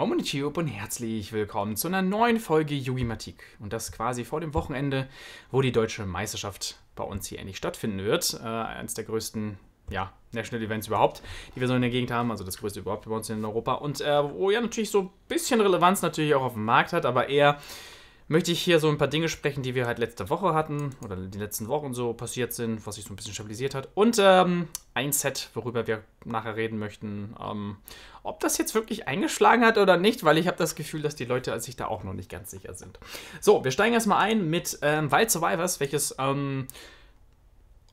Momonochiob und herzlich willkommen zu einer neuen Folge Yugimatik. Und das quasi vor dem Wochenende, wo die deutsche Meisterschaft bei uns hier endlich stattfinden wird. Äh, eines der größten ja, National Events überhaupt, die wir so in der Gegend haben, also das größte überhaupt bei uns in Europa. Und äh, wo ja natürlich so ein bisschen Relevanz natürlich auch auf dem Markt hat, aber eher möchte ich hier so ein paar Dinge sprechen, die wir halt letzte Woche hatten oder die letzten Wochen so passiert sind, was sich so ein bisschen stabilisiert hat. Und ähm, ein Set, worüber wir nachher reden möchten. Ähm, ob das jetzt wirklich eingeschlagen hat oder nicht, weil ich habe das Gefühl, dass die Leute sich da auch noch nicht ganz sicher sind. So, wir steigen erstmal ein mit ähm, Wild Survivors, welches ähm,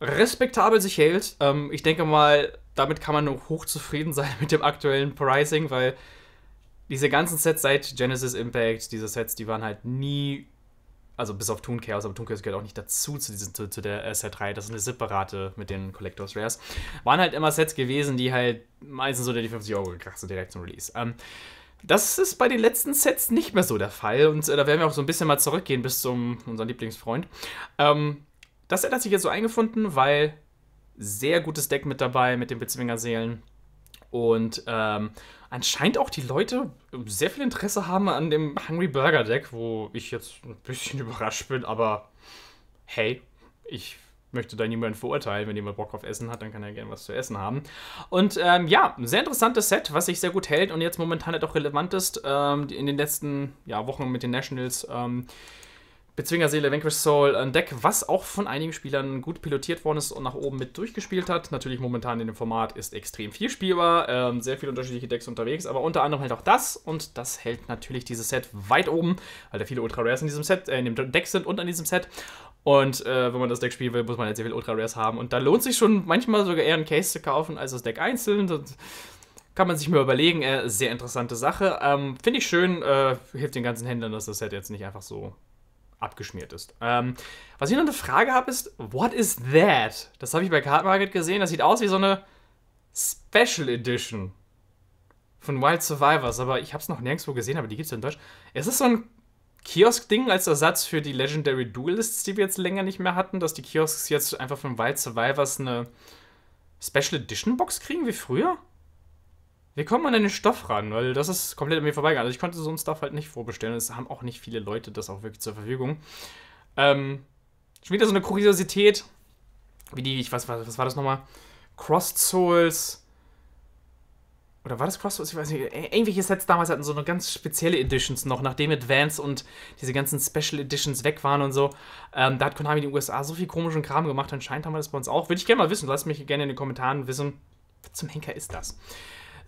respektabel sich hält. Ähm, ich denke mal, damit kann man hochzufrieden sein mit dem aktuellen Pricing, weil diese ganzen Sets seit Genesis Impact, diese Sets, die waren halt nie, also bis auf Toon Chaos, aber Toon Chaos gehört auch nicht dazu zu, diesen, zu, zu der äh, Set reihe das ist eine separate mit den Collectors Rares, waren halt immer Sets gewesen, die halt meistens unter die 50 Euro gekracht sind direkt zum Release. Ähm, das ist bei den letzten Sets nicht mehr so der Fall und äh, da werden wir auch so ein bisschen mal zurückgehen bis zum unseren Lieblingsfreund. Ähm, das Set hat sich jetzt so eingefunden, weil sehr gutes Deck mit dabei mit den Bezwingerseelen und ähm, anscheinend auch die Leute sehr viel Interesse haben an dem Hungry Burger Deck, wo ich jetzt ein bisschen überrascht bin, aber hey, ich möchte da niemanden verurteilen. Wenn jemand Bock auf Essen hat, dann kann er gerne was zu essen haben. Und ähm, ja, sehr interessantes Set, was sich sehr gut hält und jetzt momentan halt auch relevant ist ähm, in den letzten ja, Wochen mit den Nationals. Ähm, Bezwingerseele Vanquish Soul, ein Deck, was auch von einigen Spielern gut pilotiert worden ist und nach oben mit durchgespielt hat. Natürlich momentan in dem Format ist extrem viel spielbar, ähm, sehr viele unterschiedliche Decks unterwegs, aber unter anderem halt auch das und das hält natürlich dieses Set weit oben, weil da viele Ultra Rares in diesem Set, äh, in dem Deck sind und an diesem Set. Und äh, wenn man das Deck spielen will, muss man halt sehr viele Ultra Rares haben. Und da lohnt sich schon manchmal sogar eher ein Case zu kaufen als das Deck einzeln. Das kann man sich mal überlegen. Äh, sehr interessante Sache. Ähm, Finde ich schön. Äh, hilft den ganzen Händlern, dass das Set jetzt nicht einfach so abgeschmiert ist. Ähm, was ich noch eine Frage habe, ist, what is that? Das habe ich bei Card Market gesehen. Das sieht aus wie so eine Special Edition von Wild Survivors, aber ich habe es noch nirgendwo gesehen, aber die gibt es ja in Deutsch. Ist das so ein Kiosk-Ding als Ersatz für die Legendary Duelists, die wir jetzt länger nicht mehr hatten, dass die Kiosks jetzt einfach von Wild Survivors eine Special Edition Box kriegen wie früher? Wir kommen an den Stoff ran, weil das ist komplett an mir vorbeigegangen. Also ich konnte so einen Stuff halt nicht vorbestellen. Es haben auch nicht viele Leute das auch wirklich zur Verfügung. Ähm, schon wieder so eine Kuriosität, wie die, ich weiß, was, was war das nochmal? Crossed Souls. Oder war das Cross? Ich weiß nicht. Irgendwelche Sets damals hatten so eine ganz spezielle Editions noch, nachdem Advance und diese ganzen Special Editions weg waren und so. Ähm, da hat Konami in den USA so viel komischen Kram gemacht. Anscheinend haben wir das bei uns auch. Würde ich gerne mal wissen. Lasst mich gerne in den Kommentaren wissen, was zum Henker ist das?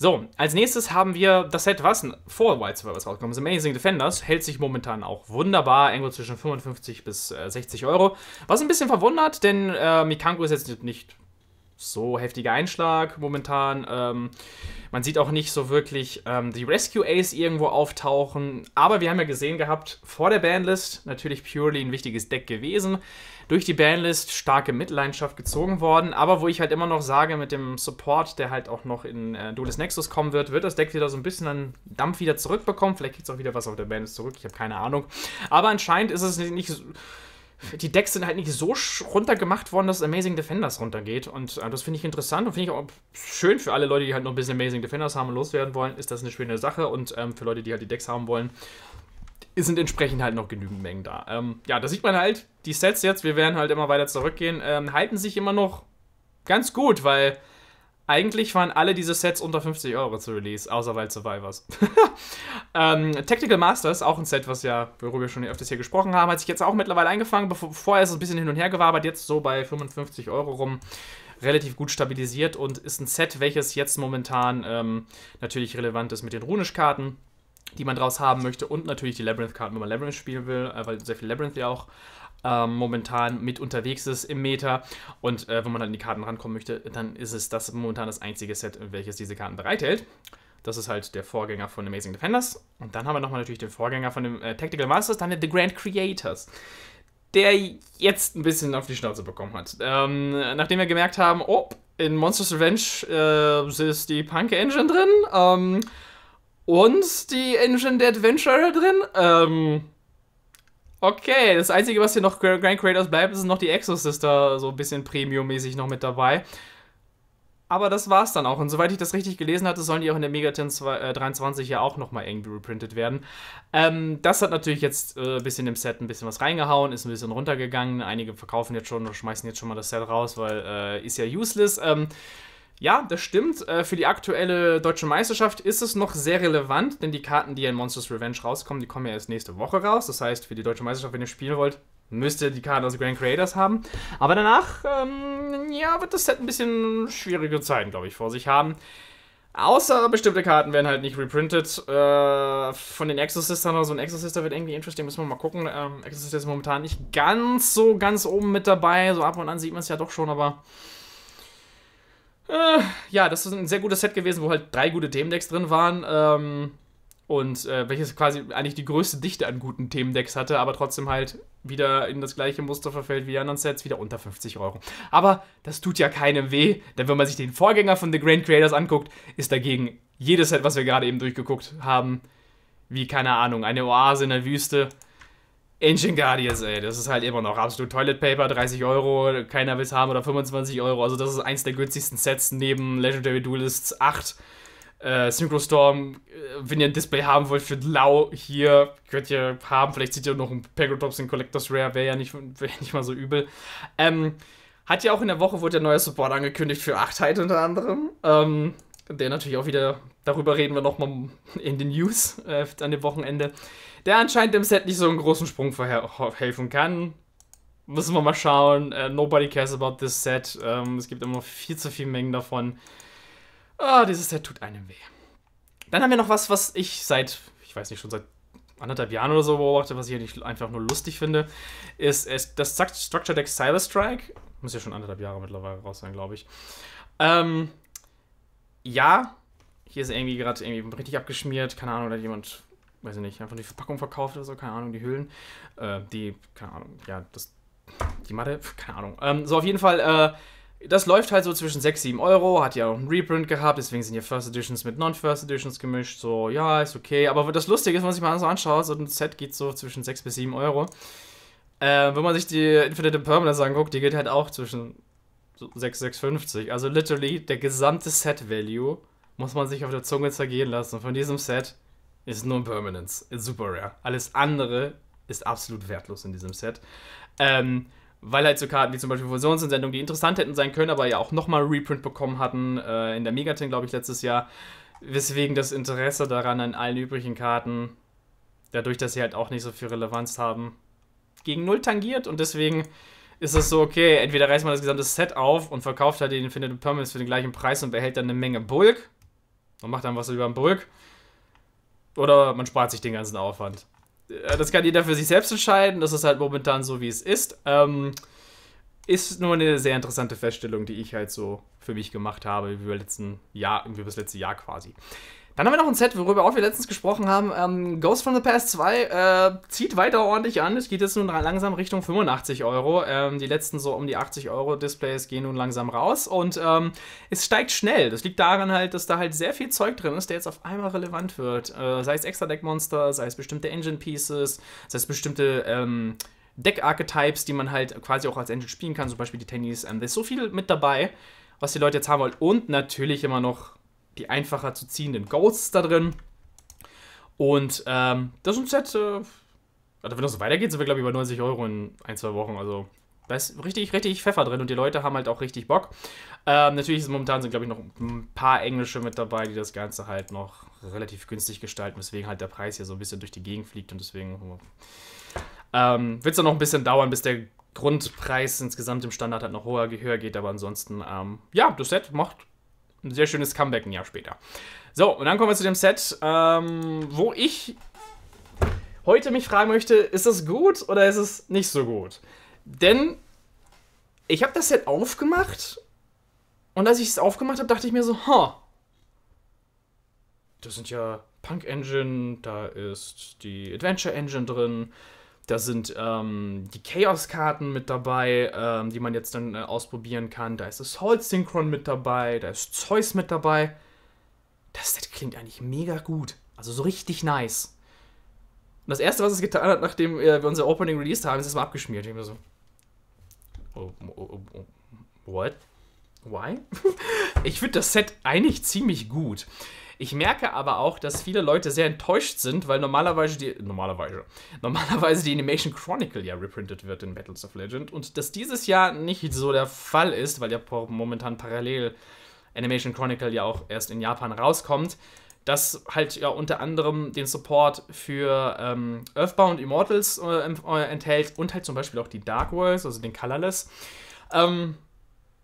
So, als nächstes haben wir das Set, was vor White Survivors rausgekommen ist. Amazing Defenders hält sich momentan auch wunderbar, irgendwo zwischen 55 bis äh, 60 Euro. Was ein bisschen verwundert, denn äh, Mikanko ist jetzt nicht so heftiger Einschlag momentan. Ähm, man sieht auch nicht so wirklich ähm, die Rescue Ace irgendwo auftauchen. Aber wir haben ja gesehen gehabt, vor der Banlist natürlich purely ein wichtiges Deck gewesen. Durch die Banlist starke Mitleidenschaft gezogen worden. Aber wo ich halt immer noch sage, mit dem Support, der halt auch noch in äh, Duelist Nexus kommen wird, wird das Deck wieder so ein bisschen an Dampf wieder zurückbekommen. Vielleicht gibt es auch wieder was auf der Banlist zurück. Ich habe keine Ahnung. Aber anscheinend ist es nicht so die Decks sind halt nicht so runtergemacht worden, dass Amazing Defenders runtergeht. Und äh, das finde ich interessant und finde ich auch schön für alle Leute, die halt noch ein bisschen Amazing Defenders haben und loswerden wollen, ist das eine schöne Sache. Und ähm, für Leute, die halt die Decks haben wollen, sind entsprechend halt noch genügend Mengen da. Ähm, ja, da sieht man halt, die Sets jetzt, wir werden halt immer weiter zurückgehen, ähm, halten sich immer noch ganz gut, weil eigentlich waren alle diese Sets unter 50 Euro zu Release, außer Wild Survivors. ähm, Tactical Masters, auch ein Set, was ja, worüber wir schon öfters hier gesprochen haben, hat sich jetzt auch mittlerweile eingefangen. Vorher ist es ein bisschen hin und her gewabert, jetzt so bei 55 Euro rum relativ gut stabilisiert und ist ein Set, welches jetzt momentan ähm, natürlich relevant ist mit den Runisch-Karten, die man draus haben möchte und natürlich die Labyrinth-Karten, wenn man Labyrinth spielen will, äh, weil sehr viel Labyrinth ja auch ähm, momentan mit unterwegs ist im Meta und äh, wenn man dann halt in die Karten rankommen möchte, dann ist es das momentan das einzige Set, welches diese Karten bereithält. Das ist halt der Vorgänger von Amazing Defenders. Und dann haben wir nochmal natürlich den Vorgänger von dem äh, Tactical Masters, dann der The Grand Creators der jetzt ein bisschen auf die Schnauze bekommen hat. Ähm, nachdem wir gemerkt haben, oh, in Monsters Revenge äh, ist die Punk Engine drin ähm, und die Engine der Adventurer drin. Ähm, Okay, das Einzige, was hier noch Grand Creators bleibt, ist noch die Exosister, so ein bisschen Premium-mäßig noch mit dabei. Aber das war's dann auch. Und soweit ich das richtig gelesen hatte, sollen die auch in der Megaten 23 äh, ja auch nochmal irgendwie reprintet werden. Ähm, das hat natürlich jetzt äh, ein bisschen im Set ein bisschen was reingehauen, ist ein bisschen runtergegangen. Einige verkaufen jetzt schon oder schmeißen jetzt schon mal das Set raus, weil äh, ist ja useless. Ähm, ja, das stimmt. Äh, für die aktuelle deutsche Meisterschaft ist es noch sehr relevant, denn die Karten, die in Monsters Revenge rauskommen, die kommen ja erst nächste Woche raus. Das heißt, für die deutsche Meisterschaft, wenn ihr spielen wollt, müsst ihr die Karten aus Grand Creators haben. Aber danach, ähm, ja, wird das Set ein bisschen schwierige Zeiten, glaube ich, vor sich haben. Außer bestimmte Karten werden halt nicht reprintet. Äh, von den Exorcistern oder so. Ein Exorcister wird irgendwie interesting, müssen wir mal gucken. Ähm, Exorcister ist momentan nicht ganz so ganz oben mit dabei. So ab und an sieht man es ja doch schon, aber äh, ja, das ist ein sehr gutes Set gewesen, wo halt drei gute Themendecks drin waren. Ähm, und äh, welches quasi eigentlich die größte Dichte an guten Themendecks hatte, aber trotzdem halt wieder in das gleiche Muster verfällt wie die anderen Sets, wieder unter 50 Euro. Aber das tut ja keinem weh, denn wenn man sich den Vorgänger von The Grand Creators anguckt, ist dagegen jedes Set, was wir gerade eben durchgeguckt haben, wie, keine Ahnung, eine Oase in der Wüste Ancient Guardians, ey, das ist halt immer noch absolut Toilet Paper, 30 Euro, keiner will's haben oder 25 Euro. Also das ist eins der günstigsten Sets neben Legendary Duelists 8. Äh, Synchrostorm, äh, wenn ihr ein Display haben wollt für Lau, hier könnt ihr haben. Vielleicht zieht ihr noch ein Pegotops in Collectors Rare, wäre ja nicht, wär nicht mal so übel. Ähm, hat ja auch in der Woche wurde der neue Support angekündigt für 8 Tide halt unter anderem. Ähm, der natürlich auch wieder, darüber reden wir nochmal in den News äh, an dem Wochenende, der anscheinend dem Set nicht so einen großen Sprung helfen kann. Müssen wir mal schauen. Uh, nobody cares about this set. Um, ähm, es gibt immer noch viel zu viele Mengen davon. Ah, oh, dieses Set tut einem weh. Dann haben wir noch was, was ich seit, ich weiß nicht, schon seit anderthalb Jahren oder so beobachte, was ich hier nicht einfach nur lustig finde, ist, ist das Structure Deck Cyber Strike. Muss ja schon anderthalb Jahre mittlerweile raus sein, glaube ich. Ähm, ja, hier ist irgendwie gerade irgendwie richtig abgeschmiert, keine Ahnung, oder jemand, weiß ich nicht, einfach die Verpackung verkauft oder so, keine Ahnung, die Hüllen, äh, die, keine Ahnung, ja, das, die Matte, keine Ahnung. Ähm, so, auf jeden Fall, äh, das läuft halt so zwischen 6, 7 Euro, hat ja auch einen Reprint gehabt, deswegen sind hier First Editions mit Non-First Editions gemischt, so, ja, ist okay, aber das Lustige ist, wenn man sich mal so anschaut, so ein Set geht so zwischen 6 bis 7 Euro. Äh, wenn man sich die Infinite Permanence anguckt, die geht halt auch zwischen 6650. Also literally der gesamte Set-Value muss man sich auf der Zunge zergehen lassen. von diesem Set ist nur Permanence. Ist super rare. Alles andere ist absolut wertlos in diesem Set. Ähm, weil halt so Karten wie zum Beispiel Fusionsentsendung, die interessant hätten sein können, aber ja auch nochmal Reprint bekommen hatten äh, in der Megatin, glaube ich, letztes Jahr. Weswegen das Interesse daran an allen übrigen Karten, dadurch, dass sie halt auch nicht so viel Relevanz haben, gegen Null tangiert und deswegen ist es so, okay, entweder reißt man das gesamte Set auf und verkauft halt den Infinite Permanents für den gleichen Preis und behält dann eine Menge Bulk und macht dann was über den Bulk. Oder man spart sich den ganzen Aufwand. Äh, das kann jeder für sich selbst entscheiden. Das ist halt momentan so, wie es ist. Ähm, ist nur eine sehr interessante Feststellung, die ich halt so für mich gemacht habe über, letzten Jahr, über das letzte Jahr quasi. Dann haben wir noch ein Set, worüber auch wir letztens gesprochen haben. Ähm, Ghost from the Past 2 äh, zieht weiter ordentlich an. Es geht jetzt nun langsam Richtung 85 Euro. Ähm, die letzten so um die 80 Euro Displays gehen nun langsam raus. Und ähm, es steigt schnell. Das liegt daran halt, dass da halt sehr viel Zeug drin ist, der jetzt auf einmal relevant wird. Äh, sei es Extra Deck Monster, sei es bestimmte Engine Pieces, sei es bestimmte... Ähm, Deck-Archetypes, die man halt quasi auch als Engine spielen kann, zum Beispiel die Tennis. Ähm, da ist so viel mit dabei, was die Leute jetzt haben wollen. Und natürlich immer noch die einfacher zu ziehenden Ghosts da drin. Und ähm, das ist ein Set, äh, also wenn das so weitergeht, sind wir, glaube ich, über 90 Euro in ein, zwei Wochen. Also da ist richtig, richtig Pfeffer drin und die Leute haben halt auch richtig Bock. Ähm, natürlich sind momentan sind, glaube ich, noch ein paar Englische mit dabei, die das Ganze halt noch relativ günstig gestalten, weswegen halt der Preis hier so ein bisschen durch die Gegend fliegt und deswegen ähm, wird es dann noch ein bisschen dauern, bis der Grundpreis insgesamt im Standard halt noch höher, höher geht, aber ansonsten, ähm, ja, das Set macht ein sehr schönes Comeback ein Jahr später. So, und dann kommen wir zu dem Set, ähm, wo ich heute mich fragen möchte, ist das gut oder ist es nicht so gut? Denn ich habe das Set aufgemacht und als ich es aufgemacht habe, dachte ich mir so, ha, huh, das sind ja Punk Engine, da ist die Adventure Engine drin, da sind ähm, die Chaos-Karten mit dabei, ähm, die man jetzt dann äh, ausprobieren kann. Da ist das Holz-Synchron mit dabei, da ist Zeus mit dabei. Das, das klingt eigentlich mega gut. Also so richtig nice. Und das erste, was es getan hat, nachdem äh, wir unser Opening released haben, ist es mal abgeschmiert. Ich bin so. Oh, oh, oh, oh what? Why? ich finde das Set eigentlich ziemlich gut. Ich merke aber auch, dass viele Leute sehr enttäuscht sind, weil normalerweise die normalerweise normalerweise die Animation Chronicle ja reprintet wird in Battles of Legend und dass dieses Jahr nicht so der Fall ist, weil ja momentan parallel Animation Chronicle ja auch erst in Japan rauskommt das halt ja unter anderem den Support für ähm, Earthbound Immortals äh, äh, enthält und halt zum Beispiel auch die Dark Worlds, also den Colorless. Ähm,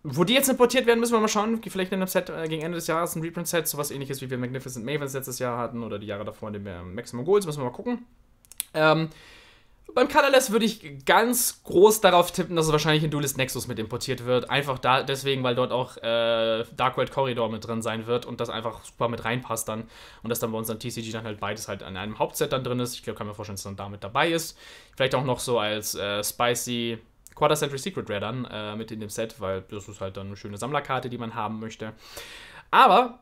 wo die jetzt importiert werden, müssen wir mal schauen. Vielleicht in einem Set äh, gegen Ende des Jahres ein Reprint-Set, sowas ähnliches wie wir Magnificent Mavens letztes Jahr hatten oder die Jahre davor, in dem wir Maximum Goals, müssen wir mal gucken. Ähm, beim Colorless würde ich ganz groß darauf tippen, dass es wahrscheinlich in Duelist Nexus mit importiert wird. Einfach da, deswegen, weil dort auch äh, Dark World Corridor mit drin sein wird und das einfach super mit reinpasst dann. Und dass dann bei unserem TCG dann halt beides halt an einem Hauptset dann drin ist. Ich glaube, kann mir vorstellen, dass dann damit dabei ist. Vielleicht auch noch so als äh, Spicy Quarter Century Secret Rare dann äh, mit in dem Set, weil das ist halt dann eine schöne Sammlerkarte, die man haben möchte. Aber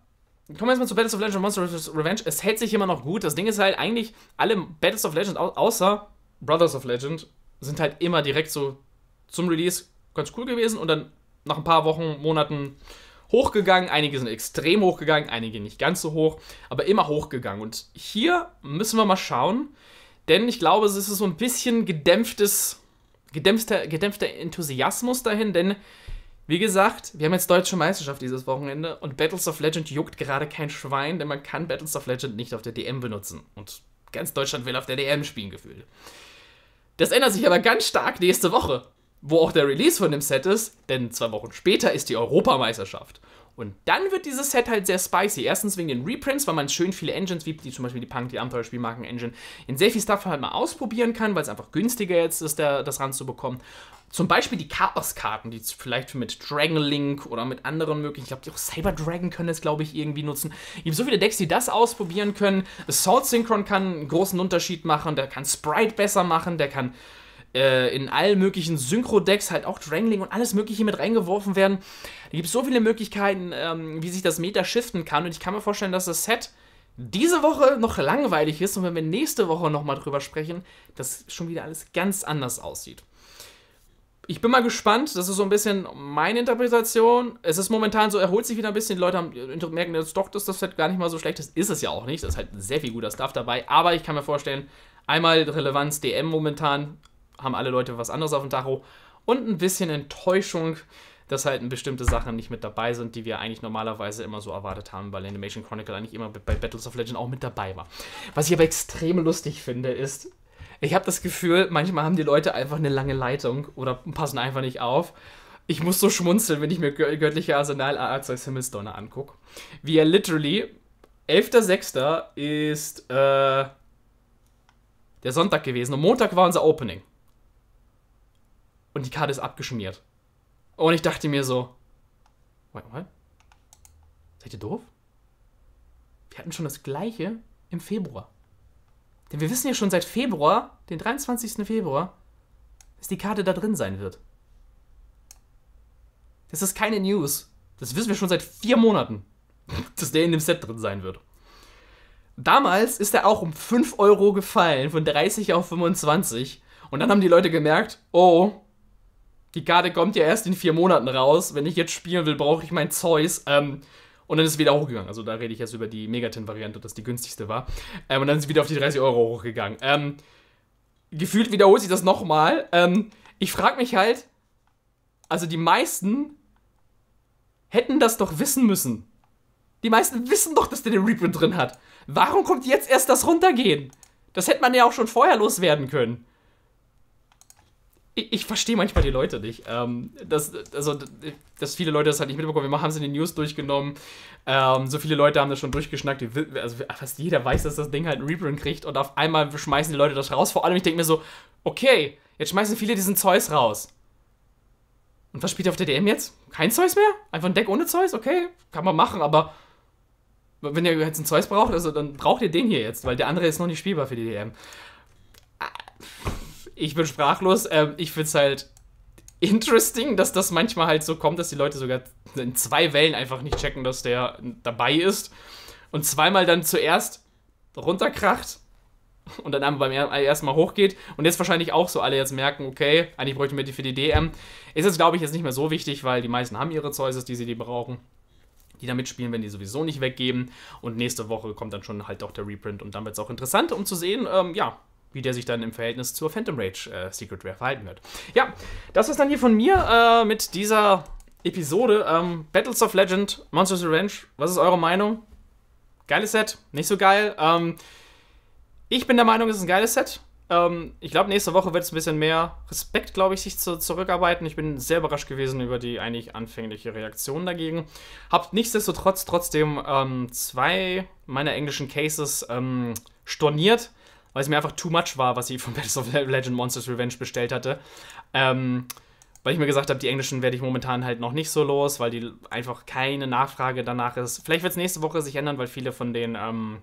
Kommen wir jetzt mal zu Battles of Legends und Monster vs. Revenge. Es hält sich immer noch gut. Das Ding ist halt eigentlich, alle Battles of Legends, außer Brothers of Legend, sind halt immer direkt so zum Release ganz cool gewesen und dann nach ein paar Wochen, Monaten hochgegangen. Einige sind extrem hochgegangen, einige nicht ganz so hoch, aber immer hochgegangen. Und hier müssen wir mal schauen, denn ich glaube, es ist so ein bisschen gedämpftes gedämpfter, gedämpfter Enthusiasmus dahin, denn wie gesagt, wir haben jetzt deutsche Meisterschaft dieses Wochenende und Battles of Legend juckt gerade kein Schwein, denn man kann Battles of Legend nicht auf der DM benutzen. Und ganz Deutschland will auf der DM spielen gefühlt. Das ändert sich aber ganz stark nächste Woche, wo auch der Release von dem Set ist, denn zwei Wochen später ist die Europameisterschaft. Und dann wird dieses Set halt sehr spicy. Erstens wegen den Reprints, weil man schön viele Engines, wie die, zum Beispiel die Punk, die Spielmarken engine in sehr viel Stuff halt mal ausprobieren kann, weil es einfach günstiger jetzt ist, da, das ranzubekommen. Zum Beispiel die Chaos-Karten, die vielleicht mit Dragon Link oder mit anderen möglichen, ich glaube, die auch Cyber Dragon können das, glaube ich, irgendwie nutzen. Es gibt so viele Decks, die das ausprobieren können. Assault Synchron kann einen großen Unterschied machen, der kann Sprite besser machen, der kann äh, in allen möglichen Synchro-Decks halt auch Drangling und alles Mögliche mit reingeworfen werden. Da gibt es so viele Möglichkeiten, ähm, wie sich das Meta shiften kann. Und ich kann mir vorstellen, dass das Set diese Woche noch langweilig ist und wenn wir nächste Woche nochmal drüber sprechen, dass schon wieder alles ganz anders aussieht. Ich bin mal gespannt, das ist so ein bisschen meine Interpretation. Es ist momentan so, erholt sich wieder ein bisschen, die Leute haben, äh, merken jetzt doch, dass das Set gar nicht mal so schlecht ist. Ist es ja auch nicht, das ist halt sehr viel guter Stuff dabei, aber ich kann mir vorstellen, einmal Relevanz DM momentan, haben alle Leute was anderes auf dem Tacho und ein bisschen Enttäuschung, dass halt bestimmte Sachen nicht mit dabei sind, die wir eigentlich normalerweise immer so erwartet haben, weil Animation Chronicle eigentlich immer bei Battles of Legend auch mit dabei war. Was ich aber extrem lustig finde, ist, ich habe das Gefühl, manchmal haben die Leute einfach eine lange Leitung oder passen einfach nicht auf. Ich muss so schmunzeln, wenn ich mir göttliche Arsenal Arzeugs Himmelsdonner angucke. Wie er literally, 11.06. ist äh, der Sonntag gewesen und Montag war unser Opening und die Karte ist abgeschmiert. Und ich dachte mir so, wait, what? Seid ihr doof? Wir hatten schon das gleiche im Februar. Denn wir wissen ja schon seit Februar, den 23. Februar, dass die Karte da drin sein wird. Das ist keine News. Das wissen wir schon seit vier Monaten, dass der in dem Set drin sein wird. Damals ist er auch um 5 Euro gefallen, von 30 auf 25. Und dann haben die Leute gemerkt, oh, die Karte kommt ja erst in vier Monaten raus. Wenn ich jetzt spielen will, brauche ich mein Zeus. Ähm, und dann ist es wieder hochgegangen. Also da rede ich jetzt über die Megatin-Variante, dass die günstigste war. Ähm, und dann ist es wieder auf die 30 Euro hochgegangen. Ähm, gefühlt wiederholt sich das nochmal. Ähm, ich frage mich halt, also die meisten hätten das doch wissen müssen. Die meisten wissen doch, dass der den Reprint drin hat. Warum kommt jetzt erst das Runtergehen? Das hätte man ja auch schon vorher loswerden können ich, verstehe manchmal die Leute nicht. Ähm, dass, also, dass viele Leute das halt nicht mitbekommen. Wir haben es in den News durchgenommen. Ähm, so viele Leute haben das schon durchgeschnackt. Also, fast jeder weiß, dass das Ding halt einen Reprint kriegt. Und auf einmal schmeißen die Leute das raus. Vor allem, ich denke mir so, okay, jetzt schmeißen viele diesen Zeus raus. Und was spielt ihr auf der DM jetzt? Kein Zeus mehr? Einfach ein Deck ohne Zeus? Okay, kann man machen, aber wenn ihr jetzt einen Zeus braucht, also dann braucht ihr den hier jetzt, weil der andere ist noch nicht spielbar für die DM. Ah ich bin sprachlos. Ähm, ich finde es halt interesting, dass das manchmal halt so kommt, dass die Leute sogar in zwei Wellen einfach nicht checken, dass der dabei ist. Und zweimal dann zuerst runterkracht und dann beim äh, ersten Mal hochgeht. Und jetzt wahrscheinlich auch so alle jetzt merken, okay, eigentlich bräuchten mir die für die DM. Ist jetzt, glaube ich, jetzt nicht mehr so wichtig, weil die meisten haben ihre Zeus, die sie die brauchen. Die da mitspielen, wenn die sowieso nicht weggeben. Und nächste Woche kommt dann schon halt auch der Reprint. Und dann wird es auch interessant, um zu sehen, ähm, ja, wie der sich dann im Verhältnis zur Phantom Rage äh, Secret Rare verhalten wird. Ja, das ist dann hier von mir äh, mit dieser Episode. Ähm, Battles of Legend, Monsters Revenge, was ist eure Meinung? Geiles Set, nicht so geil. Ähm, ich bin der Meinung, es ist ein geiles Set. Ähm, ich glaube, nächste Woche wird es ein bisschen mehr Respekt, glaube ich, sich zu, zurückarbeiten. Ich bin sehr überrascht gewesen über die eigentlich anfängliche Reaktion dagegen. Hab nichtsdestotrotz trotzdem ähm, zwei meiner englischen Cases ähm, storniert weil es mir einfach too much war, was ich von Battles of Legend Monsters Revenge bestellt hatte. Ähm, weil ich mir gesagt habe, die englischen werde ich momentan halt noch nicht so los, weil die einfach keine Nachfrage danach ist. Vielleicht wird es nächste Woche sich ändern, weil viele von den ähm,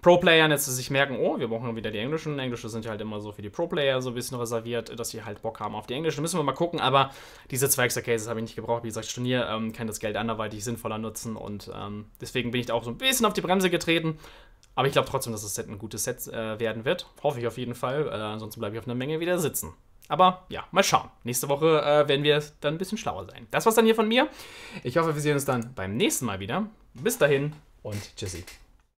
Pro-Playern jetzt sich merken, oh, wir brauchen wieder die englischen. Englische sind ja halt immer so für die Pro-Player so ein bisschen reserviert, dass sie halt Bock haben auf die englischen. Müssen wir mal gucken, aber diese zwei extra Cases habe ich nicht gebraucht. Wie gesagt, Turnier ähm, kann das Geld anderweitig sinnvoller nutzen und ähm, deswegen bin ich da auch so ein bisschen auf die Bremse getreten. Aber ich glaube trotzdem, dass das Set ein gutes Set äh, werden wird. Hoffe ich auf jeden Fall. Äh, ansonsten bleibe ich auf einer Menge wieder sitzen. Aber ja, mal schauen. Nächste Woche äh, werden wir dann ein bisschen schlauer sein. Das war's dann hier von mir. Ich hoffe, wir sehen uns dann beim nächsten Mal wieder. Bis dahin und tschüssi.